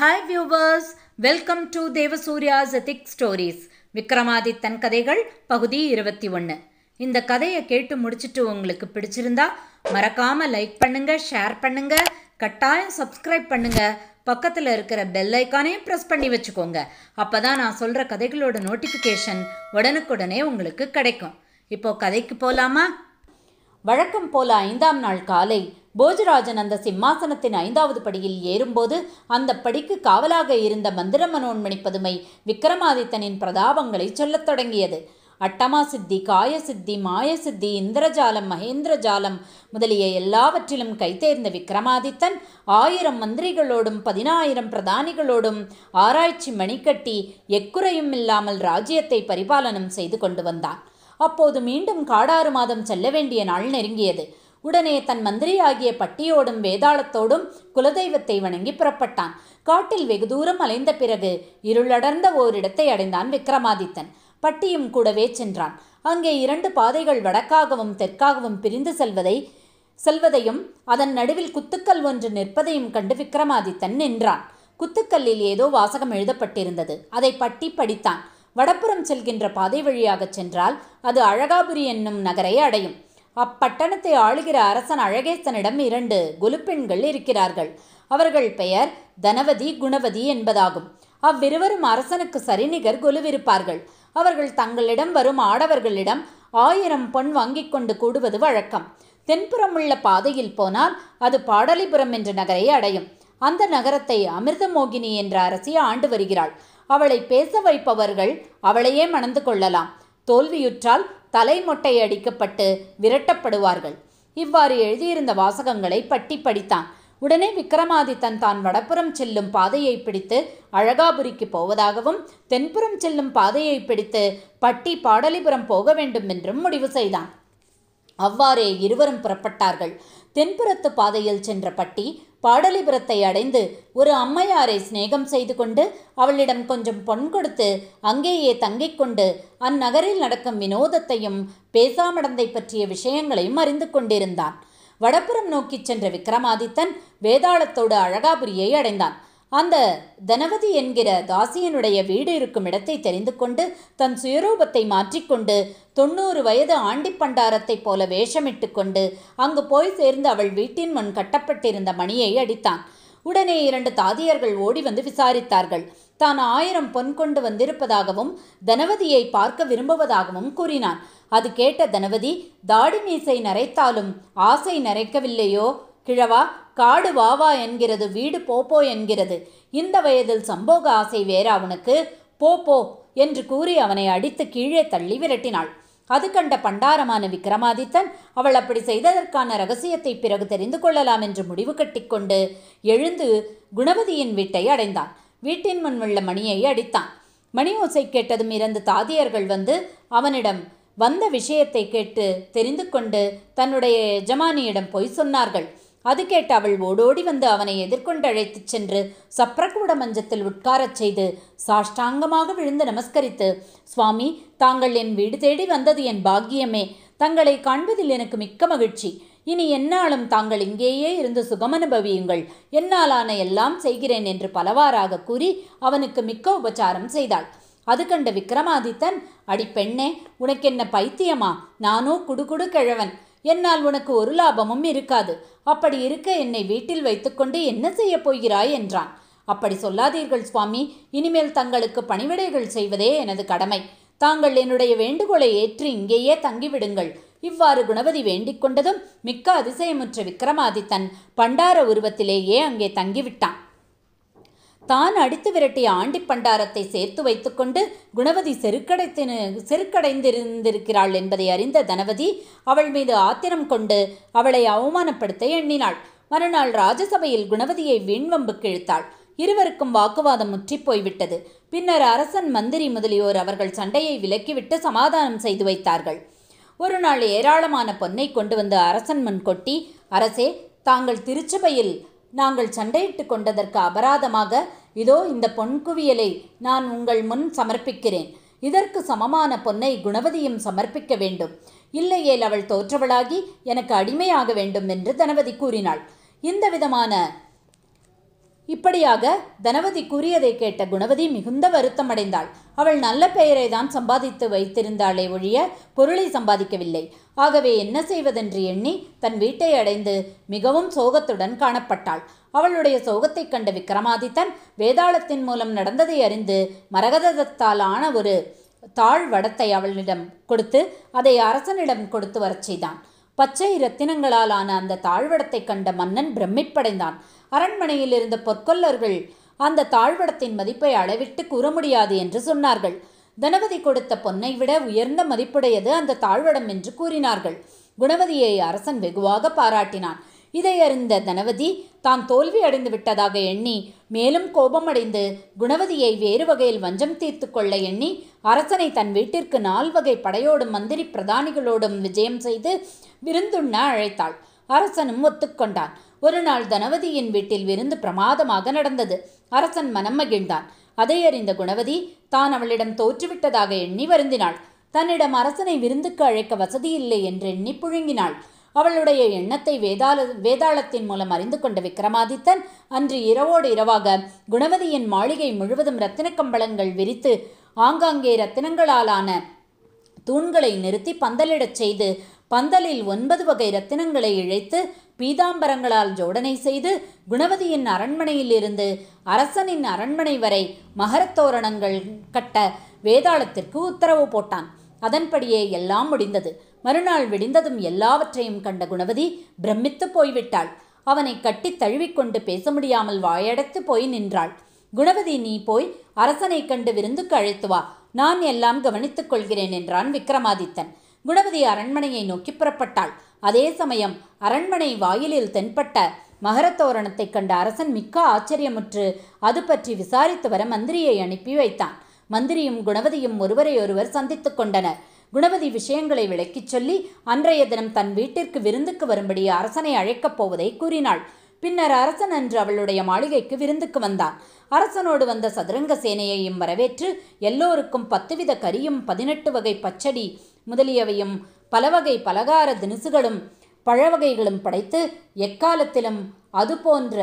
hi viewers welcome to Devasurya ஜெதிக் stories Vikramadithan கதைகள் பகுதி இருபத்தி ஒன்று இந்த கதையை கேட்டு முடிச்சுட்டு உங்களுக்கு பிடிச்சிருந்தா மறக்காமல் லைக் பண்ணுங்கள் ஷேர் பண்ணுங்கள் கட்டாயம் சப்ஸ்கிரைப் பண்ணுங்கள் பக்கத்தில் இருக்கிற பெல் ஐக்கானையும் ப்ரெஸ் பண்ணி வச்சுக்கோங்க அப்போ தான் நான் சொல்கிற கதைகளோட நோட்டிஃபிகேஷன் உடனுக்குடனே உங்களுக்கு கிடைக்கும் இப்போது கதைக்கு போகலாமா வழக்கம் போல ஐந்தாம் நாள் காலை போஜராஜன் அந்த சிம்மாசனத்தின் ஐந்தாவது படியில் ஏறும்போது அந்த படிக்கு காவலாக இருந்த மந்திரமனோன்மணி பதுமை விக்ரமாதித்தனின் பிரதாபங்களை சொல்லத் தொடங்கியது அட்டமா சித்தி காய சித்தி மாய சித்தி இந்திரஜாலம் மகேந்திரஜாலம் முதலிய எல்லாவற்றிலும் கைத்தேர்ந்த விக்ரமாதித்தன் ஆயிரம் மந்திரிகளோடும் பதினாயிரம் பிரதானிகளோடும் ஆராய்ச்சி மணிக்கட்டி எக்குறையும் இல்லாமல் ராஜ்யத்தை பரிபாலனம் செய்து கொண்டு வந்தான் அப்போது மீண்டும் காடாறு மாதம் செல்ல வேண்டிய நாள் நெருங்கியது உடனே தன் மந்திரியாகிய பட்டியோடும் வேதாளத்தோடும் குலதெய்வத்தை வணங்கி புறப்பட்டான் காட்டில் வெகு தூரம் அலைந்த பிறகு இருளடர்ந்த ஓரிடத்தை அடைந்தான் விக்ரமாதித்தன் பட்டியும் கூடவே சென்றான் அங்கே இரண்டு பாதைகள் வடக்காகவும் தெற்காகவும் பிரிந்து செல்வதை செல்வதையும் அதன் நடுவில் குத்துக்கல் ஒன்று நிற்பதையும் கண்டு விக்ரமாதித்தன் நின்றான் குத்துக்கல்லில் ஏதோ வாசகம் எழுதப்பட்டிருந்தது அதை பட்டி படித்தான் வடப்புறம் செல்கின்ற பாதை வழியாக சென்றால் அது அழகாபுரி என்னும் நகரை அடையும் அப்பட்டணத்தை ஆளுகிற அரசன் அழகேசனிடம் இரண்டு குலுப்பெண்கள் இருக்கிறார்கள் அவர்கள் பெயர் தனவதி குணவதி என்பதாகும் அவ்விருவரும் அரசனுக்கு சரிநிகர் குலுவிருப்பார்கள் அவர்கள் தங்களிடம் வரும் ஆடவர்களிடம் ஆயிரம் பொன் வாங்கிக் கொண்டு கூடுவது வழக்கம் தென்புறம் உள்ள பாதையில் போனால் அது பாடலிபுரம் என்ற நகரை அடையும் அந்த நகரத்தை அமிர்தமோகினி என்ற அரசி ஆண்டு வருகிறாள் அவளை பேச வைப்பவர்கள் அவளையே மணந்து கொள்ளலாம் தோல்வியுற்றால் தலைமொட்டை அடிக்கப்பட்டு விரட்டப்படுவார்கள் இவ்வாறு எழுதியிருந்த வாசகங்களை பட்டி படித்தான் உடனே விக்ரமாதித்தன் தான் வடப்புறம் செல்லும் பாதையை பிடித்து அழகாபுரிக்கு போவதாகவும் தென்புறம் செல்லும் பாதையை பிடித்து பட்டி பாடலிபுரம் போக வேண்டும் என்றும் முடிவு செய்தான் அவ்வாறே இருவரும் புறப்பட்டார்கள் தென்புறத்து பாதையில் சென்ற பட்டி பாடலிபுரத்தை அடைந்து ஒரு அம்மையாரை சிநேகம் செய்து கொண்டு அவளிடம் கொஞ்சம் பொன் கொடுத்து அங்கேயே தங்கிக் கொண்டு அந்நகரில் நடக்கும் வினோதத்தையும் பேசாமடந்தை பற்றிய விஷயங்களையும் அறிந்து கொண்டிருந்தான் வடப்புறம் நோக்கிச் சென்ற விக்ரமாதித்தன் வேதாளத்தோடு அழகாபுரியை அடைந்தான் அந்த தனவதி என்கிற தாசியனுடைய வீடு இருக்கும் இடத்தை தெரிந்து கொண்டு தன் சுயரூபத்தை மாற்றிக்கொண்டு தொண்ணூறு வயது ஆண்டி பண்டாரத்தைப் போல வேஷமிட்டு கொண்டு அங்கு போய் சேர்ந்து அவள் வீட்டின் முன் கட்டப்பட்டிருந்த மணியை அடித்தான் உடனே இரண்டு தாதியர்கள் ஓடி வந்து விசாரித்தார்கள் தான் ஆயிரம் பொன் கொண்டு வந்திருப்பதாகவும் தனவதியை பார்க்க விரும்புவதாகவும் கூறினான் அது கேட்ட தனவதி தாடி மீசை நரைத்தாலும் ஆசை நரைக்கவில்லையோ கிழவா காடு வாவா என்கிறது வீடு போப்போ என்கிறது இந்த வயதில் சம்போக ஆசை வேற அவனுக்கு போப்போ என்று கூறி அவனை அடித்து கீழே தள்ளி விரட்டினாள் அது கண்ட பண்டாரமான விக்ரமாதித்தன் அவள் அப்படி செய்ததற்கான ரகசியத்தை பிறகு தெரிந்து கொள்ளலாம் என்று முடிவு கட்டிக்கொண்டு எழுந்து குணவதியின் வீட்டை அடைந்தான் வீட்டின் முன் உள்ள மணியை அடித்தான் மணி ஓசை கேட்டதும் இரண்டு தாதியர்கள் வந்து அவனிடம் வந்த விஷயத்தை கேட்டு தெரிந்து கொண்டு தன்னுடைய எஜமானியிடம் போய் சொன்னார்கள் அது கேட்டு அவள் ஓடோடி வந்து அவனை எதிர்கொண்டு அழைத்துச் சென்று சப்ரகூட மஞ்சத்தில் உட்காரச் செய்து சாஷ்டாங்கமாக விழுந்து நமஸ்கரித்து சுவாமி தாங்கள் என் வீடு தேடி வந்தது என் பாக்கியமே தங்களை காண்பதில் எனக்கு மிக்க மகிழ்ச்சி இனி என்னாலும் தாங்கள் இங்கேயே இருந்து சுகமனுபவியுங்கள் என்னாலான எல்லாம் செய்கிறேன் என்று பலவாறாக கூறி அவனுக்கு மிக்க உபச்சாரம் செய்தாள் அது கண்ட விக்ரமாதித்தன் அடி பெண்ணே உனக்கென்ன பைத்தியமா நானோ குடுகுடு கிழவன் என்னால் உனக்கு ஒரு லாபமும் இருக்காது அப்படி இருக்க என்னை வீட்டில் வைத்துக்கொண்டு என்ன செய்யப் போகிறாய் என்றான் அப்படி சொல்லாதீர்கள் சுவாமி இனிமேல் தங்களுக்கு பணிவிடைகள் செய்வதே எனது கடமை தாங்கள் என்னுடைய வேண்டுகோளை ஏற்று இங்கேயே தங்கிவிடுங்கள் இவ்வாறு குணபதி வேண்டிக் கொண்டதும் மிக்க அதிசயமுற்ற விக்ரமாதித்தன் பண்டார உருவத்திலேயே அங்கே தங்கிவிட்டான் தான் அடித்து விரட்டிய ஆண்டி பண்டாரத்தை சேர்த்து வைத்துக்கொண்டு குணவதி செருக்கடைத்து செருக்கடைந்திருந்திருக்கிறாள் என்பதை அறிந்த தனவதி அவள் மீது ஆத்திரம் கொண்டு அவளை அவமானப்படுத்த எண்ணினாள் மறுநாள் ராஜசபையில் குணவதியை வீண்வம்பு கிழித்தாள் இருவருக்கும் வாக்குவாதம் முற்றி போய்விட்டது பின்னர் அரசன் மந்திரி முதலியோர் அவர்கள் சண்டையை விலக்கிவிட்டு சமாதானம் செய்து வைத்தார்கள் ஒரு நாள் ஏராளமான பொன்னை கொண்டு வந்து அரசன் முன் கொட்டி அரசே தாங்கள் திருச்சபையில் நாங்கள் சண்டையிட்டு கொண்டதற்கு அபராதமாக இதோ இந்த பொன்குவியலை நான் உங்கள் முன் சமர்ப்பிக்கிறேன் இதற்கு சமமான பொன்னை குணவதியும் சமர்ப்பிக்க வேண்டும் இல்லையேல் அவள் தோற்றவளாகி எனக்கு அடிமையாக வேண்டும் என்று தனவதி கூறினாள் இந்த விதமான இப்படியாக தனவதி கூறியதை கேட்ட குணவதி மிகுந்த வருத்தமடைந்தாள் அவள் நல்ல பெயரை தான் சம்பாதித்து வைத்திருந்தாளே ஒழிய பொருளை சம்பாதிக்கவில்லை ஆகவே என்ன செய்வதென்று எண்ணி தன் வீட்டை அடைந்து மிகவும் சோகத்துடன் காணப்பட்டாள் அவளுடைய சோகத்தைக் கண்ட விக்ரமாதித்தன் வேதாளத்தின் மூலம் நடந்ததை அறிந்து மரகதத்தால் ஆன ஒரு தாழ் வடத்தை அவளிடம் கொடுத்து அதை அரசனிடம் கொடுத்து வரச் செய்தான் பச்சை இரத்தினங்களாலான அந்த தாழ்வடத்தை கண்ட மன்னன் பிரமிப்படைந்தான் அரண்மனையில் இருந்த பொற்கொல்லர்கள் அந்த தாழ்வடத்தின் மதிப்பை அளவிட்டு கூற முடியாது என்று சொன்னார்கள் தனபதி கொடுத்த பொன்னை விட உயர்ந்த மதிப்புடையது அந்த தாழ்வடம் என்று கூறினார்கள் குணவதியை அரசன் வெகுவாக பாராட்டினான் இதை அறிந்த தனவதி தான் தோல்வி அடைந்து விட்டதாக எண்ணி மேலும் கோபமடைந்து குணவதியை வேறு வகையில் வஞ்சம் தீர்த்து கொள்ள எண்ணி அரசனை தன் வீட்டிற்கு நால் வகை படையோடும் மந்திரி பிரதானிகளோடும் விஜயம் செய்து விருந்துண்ண அழைத்தாள் அரசனும் ஒத்துக்கொண்டான் ஒரு நாள் தனவதியின் வீட்டில் விருந்து பிரமாதமாக நடந்தது அரசன் மனம் மகிழ்ந்தான் அதை அறிந்த குணவதி தான் அவளிடம் தோற்றுவிட்டதாக எண்ணி வருந்தினாள் தன்னிடம் அரசனை விருந்துக்கு அழைக்க வசதி இல்லை எண்ணி புழுங்கினாள் அவளுடைய எண்ணத்தை வேதாள வேதாளத்தின் மூலம் அறிந்து கொண்ட விக்ரமாதித்தன் அன்று இரவோடு இரவாக குணவதியின் மாளிகை முழுவதும் இரத்தின கம்பளங்கள் விரித்து ஆங்காங்கே இரத்தினங்களாலான தூண்களை நிறுத்தி பந்தலிடச் செய்து பந்தலில் ஒன்பது வகை இரத்தினங்களை இழைத்து பீதாம்பரங்களால் ஜோடனை செய்து குணவதியின் அரண்மனையிலிருந்து அரசனின் அரண்மனை வரை மகரத்தோரணங்கள் கட்ட வேதாளத்திற்கு உத்தரவு போட்டான் அதன்படியே எல்லாம் முடிந்தது மறுநாள் விடிந்ததும் எல்லாவற்றையும் கண்ட குணவதி பிரமித்து போய்விட்டாள் அவனை கட்டி தழுவிக்கொண்டு பேச முடியாமல் வாயடைத்து போய் நின்றாள் குணவதி நீ போய் அரசனை கண்டு விருந்துக்கு அழைத்து வா நான் எல்லாம் கவனித்துக் கொள்கிறேன் என்றான் விக்ரமாதித்தன் குணவதி அரண்மனையை நோக்கி புறப்பட்டாள் அதே சமயம் அரண்மனை வாயிலில் தென்பட்ட மகரத்தோரணத்தைக் கண்ட அரசன் மிக்க ஆச்சரியமுற்று அது பற்றி விசாரித்து வர மந்திரியை அனுப்பி வைத்தான் மந்திரியும் குணவதியும் ஒருவரையொருவர் சந்தித்துக் கொண்டனர் குணவதி விஷயங்களை விளக்கிச் சொல்லி அன்றைய தினம் தன் வீட்டிற்கு விருந்துக்கு வரும்படி அரசனை அழைக்கப் போவதை கூறினாள் பின்னர் அரசன் அன்று அவளுடைய மாளிகைக்கு விருந்துக்கு வந்தான் அரசனோடு வந்த சதுரங்க சேனையையும் வரவேற்று எல்லோருக்கும் பத்து வித கரியும் பதினெட்டு வகை பச்சடி முதலியவையும் பலவகை பலகார தினுசுகளும் பழவகைகளும் படைத்து எக்காலத்திலும் அதுபோன்ற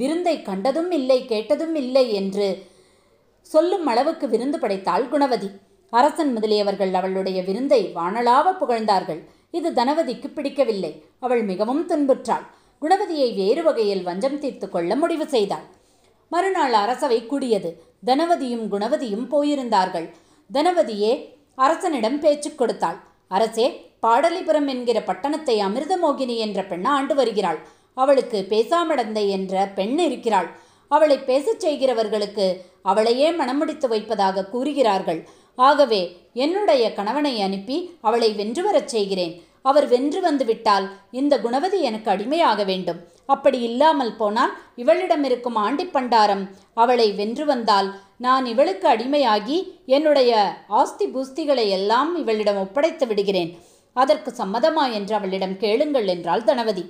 விருந்தை கண்டதும் இல்லை கேட்டதும் இல்லை என்று சொல்லும் அளவுக்கு விருந்து படைத்தாள் குணவதி அரசன் முதலியவர்கள் அவளுடைய விருந்தை வானலாவ புகழ்ந்தார்கள் இது தனவதிக்கு பிடிக்கவில்லை அவள் மிகவும் துன்புற்றாள் குணவதியை வேறு வகையில் வஞ்சம் தீர்த்து கொள்ள முடிவு செய்தாள் மறுநாள் அரசவை கூடியது தனவதியும் குணவதியும் போயிருந்தார்கள் தனவதியே அரசனிடம் பேச்சு கொடுத்தாள் அரசே பாடலிபுரம் என்கிற பட்டணத்தை அமிர்தமோகினி என்ற பெண் ஆண்டு வருகிறாள் அவளுக்கு பேசாமடந்தை என்ற பெண் இருக்கிறாள் அவளை பேசச் செய்கிறவர்களுக்கு அவளையே மனமுடித்து வைப்பதாக கூறுகிறார்கள் ஆகவே என்னுடைய கணவனை அனுப்பி அவளை வென்று வரச் செய்கிறேன் அவர் வென்று வந்து விட்டால் இந்த குணவதி எனக்கு அடிமையாக வேண்டும் அப்படி இல்லாமல் போனால் இவளிடம் இருக்கும் ஆண்டி பண்டாரம் அவளை வென்று வந்தால் நான் இவளுக்கு அடிமையாகி என்னுடைய ஆஸ்தி பூஸ்திகளை எல்லாம் இவளிடம் ஒப்படைத்து விடுகிறேன் அதற்கு சம்மதமா என்று அவளிடம் கேளுங்கள் என்றாள் தனவதி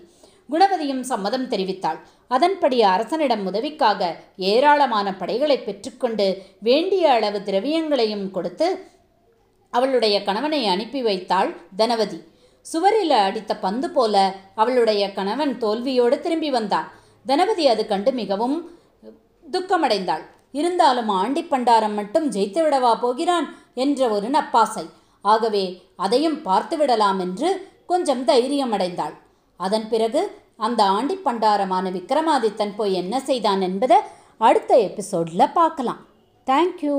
குணவதியும் சம்மதம் தெரிவித்தாள் அதன்படி அரசனிடம் உதவிக்காக ஏராளமான படைகளை பெற்றுக்கொண்டு வேண்டிய அளவு திரவியங்களையும் கொடுத்து அவளுடைய கணவனை அனுப்பி வைத்தாள் தனவதி சுவரில் அடித்த பந்து போல அவளுடைய கணவன் தோல்வியோடு திரும்பி வந்தான் தனபதி அது கண்டு மிகவும் துக்கமடைந்தாள் இருந்தாலும் ஆண்டி பண்டாரம் மட்டும் ஜெயித்துவிடவா போகிறான் என்ற ஒரு நப்பாசை ஆகவே அதையும் பார்த்துவிடலாம் என்று கொஞ்சம் தைரியமடைந்தாள் அதன் பிறகு அந்த ஆண்டி பண்டாரமான விக்ரமாதித்தன் போய் என்ன செய்தான் என்பதை அடுத்த எபிசோடில் பார்க்கலாம் தேங்க்யூ